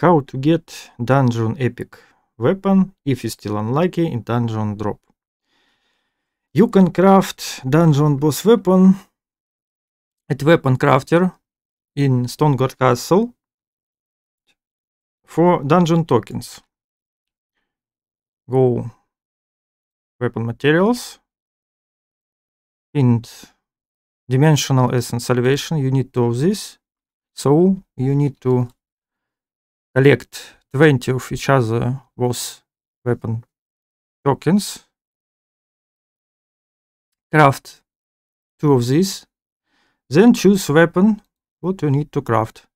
How to get dungeon epic weapon if you still unlucky in dungeon drop. You can craft dungeon boss weapon at weapon crafter in Stoneguard Castle for dungeon tokens. Go weapon materials and dimensional essence salvation you need to of this. so you need to collect 20 of each other worth weapon tokens, craft two of these, then choose weapon what you need to craft.